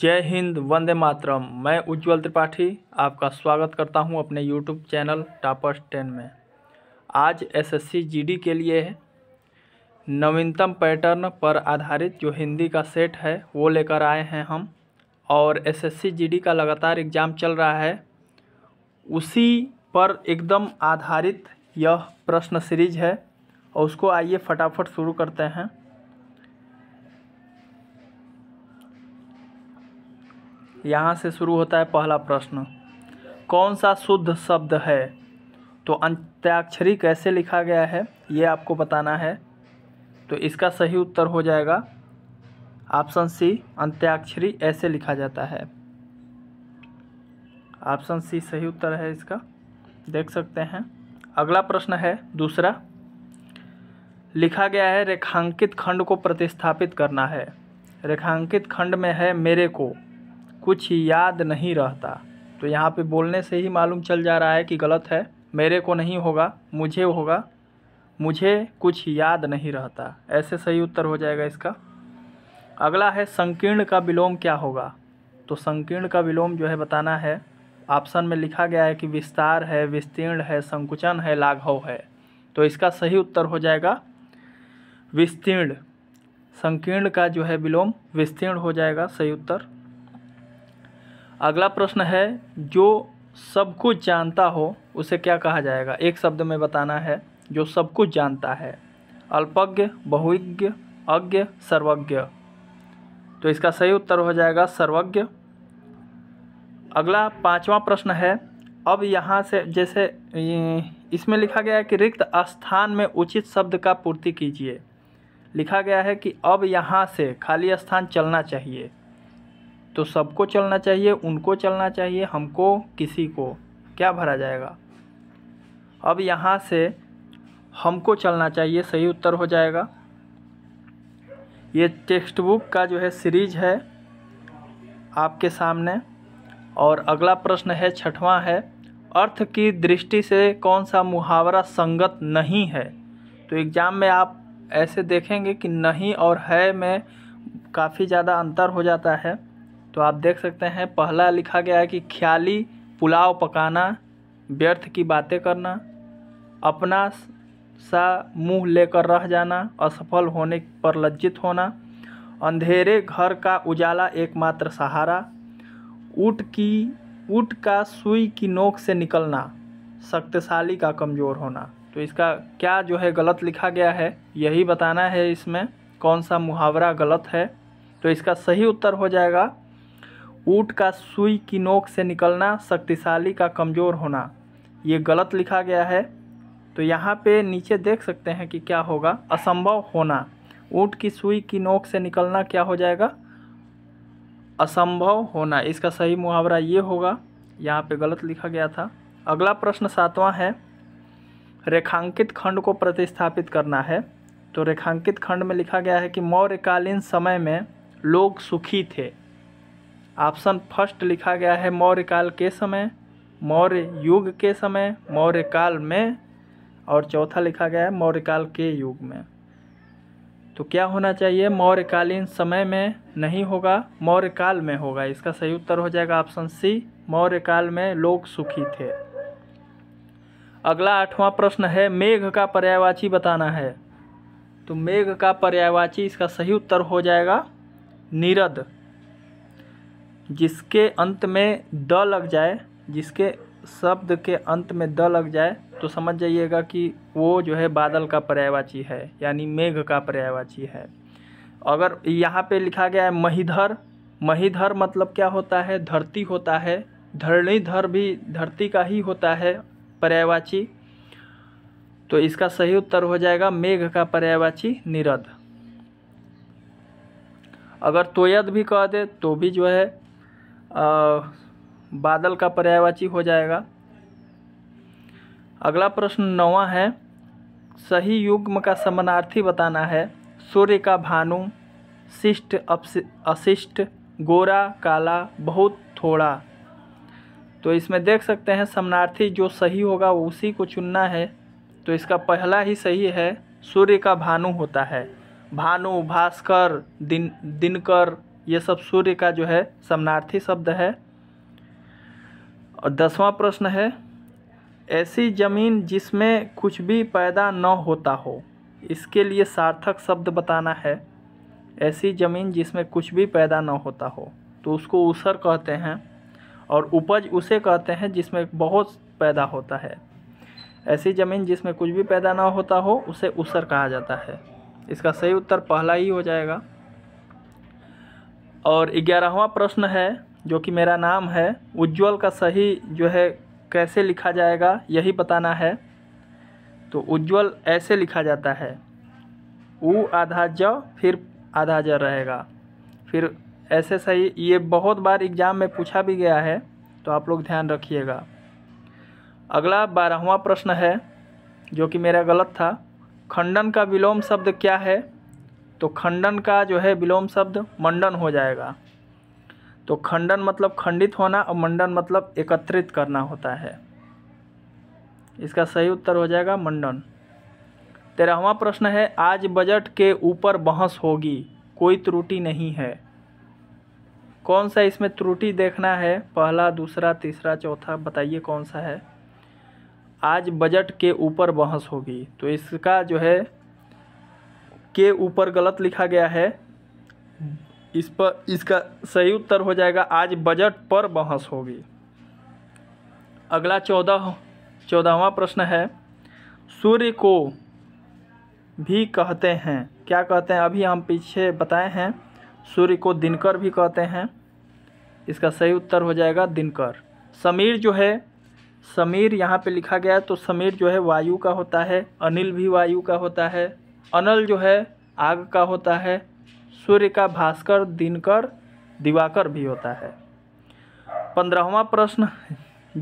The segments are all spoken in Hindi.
जय हिंद वंदे मातरम मैं उज्जवल त्रिपाठी आपका स्वागत करता हूं अपने यूट्यूब चैनल टापर्स टेन में आज एसएससी जीडी के लिए नवीनतम पैटर्न पर आधारित जो हिंदी का सेट है वो लेकर आए हैं हम और एसएससी जीडी का लगातार एग्ज़ाम चल रहा है उसी पर एकदम आधारित यह प्रश्न सीरीज है और उसको आइए फटाफट शुरू करते हैं यहाँ से शुरू होता है पहला प्रश्न कौन सा शुद्ध शब्द है तो अंत्याक्षरी कैसे लिखा गया है ये आपको बताना है तो इसका सही उत्तर हो जाएगा ऑप्शन सी अंत्याक्षरी ऐसे लिखा जाता है ऑप्शन सी सही उत्तर है इसका देख सकते हैं अगला प्रश्न है दूसरा लिखा गया है रेखांकित खंड को प्रतिस्थापित करना है रेखांकित खंड में है मेरे को कुछ याद नहीं रहता तो यहाँ पे बोलने से ही मालूम चल जा रहा है कि गलत है मेरे को नहीं होगा मुझे होगा मुझे कुछ याद नहीं रहता ऐसे सही उत्तर हो जाएगा इसका अगला है संकीर्ण का विलोम क्या होगा तो संकीर्ण का विलोम जो है बताना है ऑप्शन में लिखा गया है कि विस्तार है विस्तीर्ण है संकुचन है लाघव है तो इसका सही उत्तर हो जाएगा विस्तीर्ण संकीर्ण का जो है विलोम विस्तीर्ण हो जाएगा सही उत्तर अगला प्रश्न है जो सब कुछ जानता हो उसे क्या कहा जाएगा एक शब्द में बताना है जो सब कुछ जानता है अल्पज्ञ बहुज्ञ अज्ञ सर्वज्ञ तो इसका सही उत्तर हो जाएगा सर्वज्ञ अगला पांचवा प्रश्न है अब यहाँ से जैसे इसमें लिखा गया है कि रिक्त स्थान में उचित शब्द का पूर्ति कीजिए लिखा गया है कि अब यहाँ से खाली स्थान चलना चाहिए तो सबको चलना चाहिए उनको चलना चाहिए हमको किसी को क्या भरा जाएगा अब यहाँ से हमको चलना चाहिए सही उत्तर हो जाएगा ये टेक्स्ट बुक का जो है सीरीज है आपके सामने और अगला प्रश्न है छठवां है अर्थ की दृष्टि से कौन सा मुहावरा संगत नहीं है तो एग्ज़ाम में आप ऐसे देखेंगे कि नहीं और है में काफ़ी ज़्यादा अंतर हो जाता है तो आप देख सकते हैं पहला लिखा गया है कि ख्याली पुलाव पकाना व्यर्थ की बातें करना अपना सा मुंह लेकर रह जाना असफल होने पर लज्जित होना अंधेरे घर का उजाला एकमात्र सहारा ऊट की ऊट का सुई की नोक से निकलना शक्तिशाली का कमज़ोर होना तो इसका क्या जो है गलत लिखा गया है यही बताना है इसमें कौन सा मुहावरा गलत है तो इसका सही उत्तर हो जाएगा ऊट का सुई की नोक से निकलना शक्तिशाली का कमज़ोर होना ये गलत लिखा गया है तो यहाँ पे नीचे देख सकते हैं कि क्या होगा असंभव होना ऊँट की सुई की नोक से निकलना क्या हो जाएगा असंभव होना इसका सही मुहावरा ये होगा यहाँ पे गलत लिखा गया था अगला प्रश्न सातवां है रेखांकित खंड को प्रतिस्थापित करना है तो रेखांकित खंड में लिखा गया है कि मौर्यकालीन समय में लोग सुखी थे ऑप्शन फर्स्ट लिखा गया है मौर्य काल के समय मौर्य युग के समय मौर्य काल में और चौथा लिखा गया है मौर्य काल के युग में तो क्या होना चाहिए मौर्यकालीन समय में नहीं होगा मौर्य काल में होगा इसका सही उत्तर हो जाएगा ऑप्शन सी मौर्य काल में लोग सुखी थे अगला आठवां प्रश्न है मेघ का पर्यायवाची बताना है तो मेघ का पर्यायवाची इसका सही उत्तर हो जाएगा निरद जिसके अंत में द लग जाए जिसके शब्द के अंत में द लग जाए तो समझ जाइएगा कि वो जो है बादल का पर्यायवाची है यानी मेघ का पर्यायवाची है अगर यहाँ पे लिखा गया है महीधर महीधर मतलब क्या होता है धरती होता है धरणीधर भी धरती का ही होता है पर्यायवाची तो इसका सही उत्तर हो जाएगा मेघ का पर्यायवाची निरद अगर तोयद भी कह दे तो भी जो है बादल का पर्यायवाची हो जाएगा अगला प्रश्न नवा है सही युग्म का समानार्थी बताना है सूर्य का भानु शिष्ट अशिष्ट गोरा काला बहुत थोड़ा तो इसमें देख सकते हैं समानार्थी जो सही होगा वो उसी को चुनना है तो इसका पहला ही सही है सूर्य का भानु होता है भानु भास्कर दिन दिनकर ये सब सूर्य का जो है समनार्थी शब्द है और दसवां प्रश्न है ऐसी ज़मीन जिसमें कुछ भी पैदा न होता हो इसके लिए सार्थक शब्द बताना है ऐसी ज़मीन जिसमें कुछ भी पैदा न होता हो तो उसको उसर कहते हैं और उपज उसे कहते हैं जिसमें बहुत पैदा होता है ऐसी ज़मीन जिसमें कुछ भी पैदा ना होता हो उसे उसर कहा जाता है इसका सही उत्तर पहला ही हो जाएगा और ग्यारहवा प्रश्न है जो कि मेरा नाम है उज्जवल का सही जो है कैसे लिखा जाएगा यही बताना है तो उज्जवल ऐसे लिखा जाता है उ आधा ज फिर आधा ज रहेगा फिर ऐसे सही ये बहुत बार एग्ज़ाम में पूछा भी गया है तो आप लोग ध्यान रखिएगा अगला बारहवा प्रश्न है जो कि मेरा गलत था खंडन का विलोम शब्द क्या है तो खंडन का जो है विलोम शब्द मंडन हो जाएगा तो खंडन मतलब खंडित होना और मंडन मतलब एकत्रित करना होता है इसका सही उत्तर हो जाएगा मंडन तेरहवा प्रश्न है आज बजट के ऊपर बहस होगी कोई त्रुटि नहीं है कौन सा इसमें त्रुटि देखना है पहला दूसरा तीसरा चौथा बताइए कौन सा है आज बजट के ऊपर बहस होगी तो इसका जो है के ऊपर गलत लिखा गया है इस पर इसका सही उत्तर हो जाएगा आज बजट पर बहस होगी अगला चौदह चौदहवा प्रश्न है सूर्य को भी कहते हैं क्या कहते हैं अभी हम पीछे बताए हैं सूर्य को दिनकर भी कहते हैं इसका सही उत्तर हो जाएगा दिनकर समीर जो है समीर यहाँ पे लिखा गया है तो समीर जो है वायु का होता है अनिल भी वायु का होता है अनल जो है आग का होता है सूर्य का भास्कर दिनकर दिवाकर भी होता है पंद्रहवा प्रश्न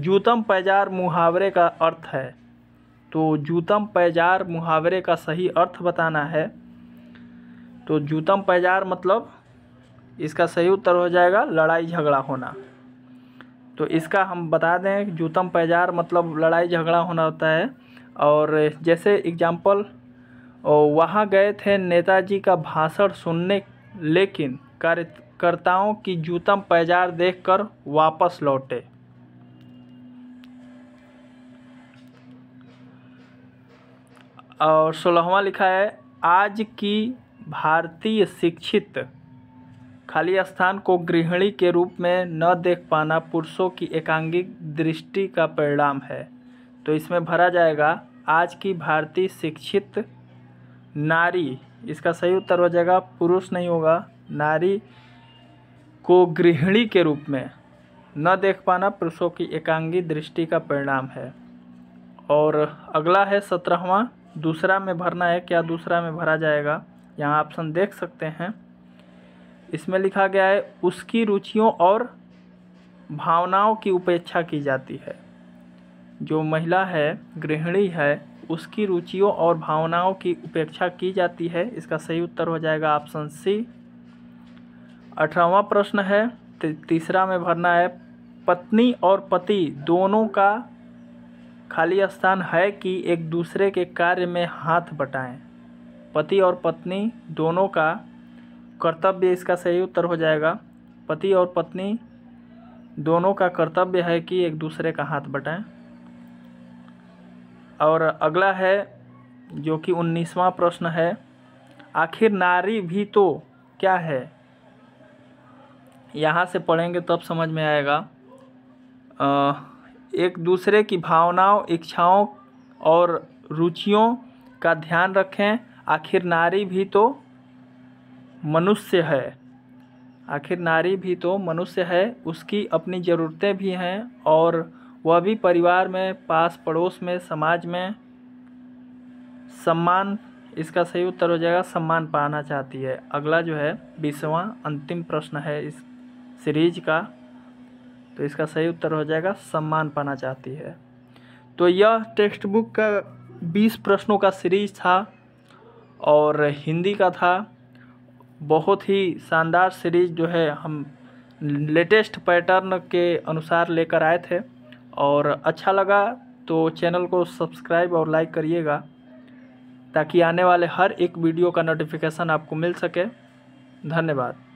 जूतम पैजार मुहावरे का अर्थ है तो जूतम पैजार मुहावरे का सही अर्थ बताना है तो जूतम पैजार मतलब इसका सही उत्तर हो जाएगा लड़ाई झगड़ा होना तो इसका हम बता दें जूतम पैजार मतलब लड़ाई झगड़ा होना होता है और जैसे एग्जाम्पल और वहाँ गए थे नेताजी का भाषण सुनने लेकिन कार्यकर्ताओं की जूतम पैजार देखकर वापस लौटे और सोलहवा लिखा है आज की भारतीय शिक्षित खाली स्थान को गृहिणी के रूप में न देख पाना पुरुषों की एकांगिक दृष्टि का परिणाम है तो इसमें भरा जाएगा आज की भारतीय शिक्षित नारी इसका सही उत्तर हो जाएगा पुरुष नहीं होगा नारी को गृहिणी के रूप में न देख पाना पुरुषों की एकांगी दृष्टि का परिणाम है और अगला है सत्रहवा दूसरा में भरना है क्या दूसरा में भरा जाएगा यहाँ ऑप्शन देख सकते हैं इसमें लिखा गया है उसकी रुचियों और भावनाओं की उपेक्षा की जाती है जो महिला है गृहिणी है उसकी रुचियों और भावनाओं की उपेक्षा की जाती है इसका सही उत्तर हो जाएगा ऑप्शन सी अठारहवा प्रश्न है तीसरा में भरना है पत्नी और पति दोनों का खाली स्थान है कि एक दूसरे के कार्य में हाथ बटाएं पति और पत्नी दोनों का कर्तव्य इसका सही उत्तर हो जाएगा पति और पत्नी दोनों का कर्तव्य है कि एक दूसरे का हाथ बटाएं और अगला है जो कि उन्नीसवां प्रश्न है आखिर नारी भी तो क्या है यहाँ से पढ़ेंगे तब समझ में आएगा आ, एक दूसरे की भावनाओं इच्छाओं और रुचियों का ध्यान रखें आखिर नारी भी तो मनुष्य है आखिर नारी भी तो मनुष्य है उसकी अपनी ज़रूरतें भी हैं और वह भी परिवार में पास पड़ोस में समाज में सम्मान इसका सही उत्तर हो जाएगा सम्मान पाना चाहती है अगला जो है बीसवा अंतिम प्रश्न है इस सीरीज का तो इसका सही उत्तर हो जाएगा सम्मान पाना चाहती है तो यह टेक्स्ट बुक का बीस प्रश्नों का सीरीज था और हिंदी का था बहुत ही शानदार सीरीज जो है हम लेटेस्ट पैटर्न के अनुसार लेकर आए थे और अच्छा लगा तो चैनल को सब्सक्राइब और लाइक करिएगा ताकि आने वाले हर एक वीडियो का नोटिफिकेशन आपको मिल सके धन्यवाद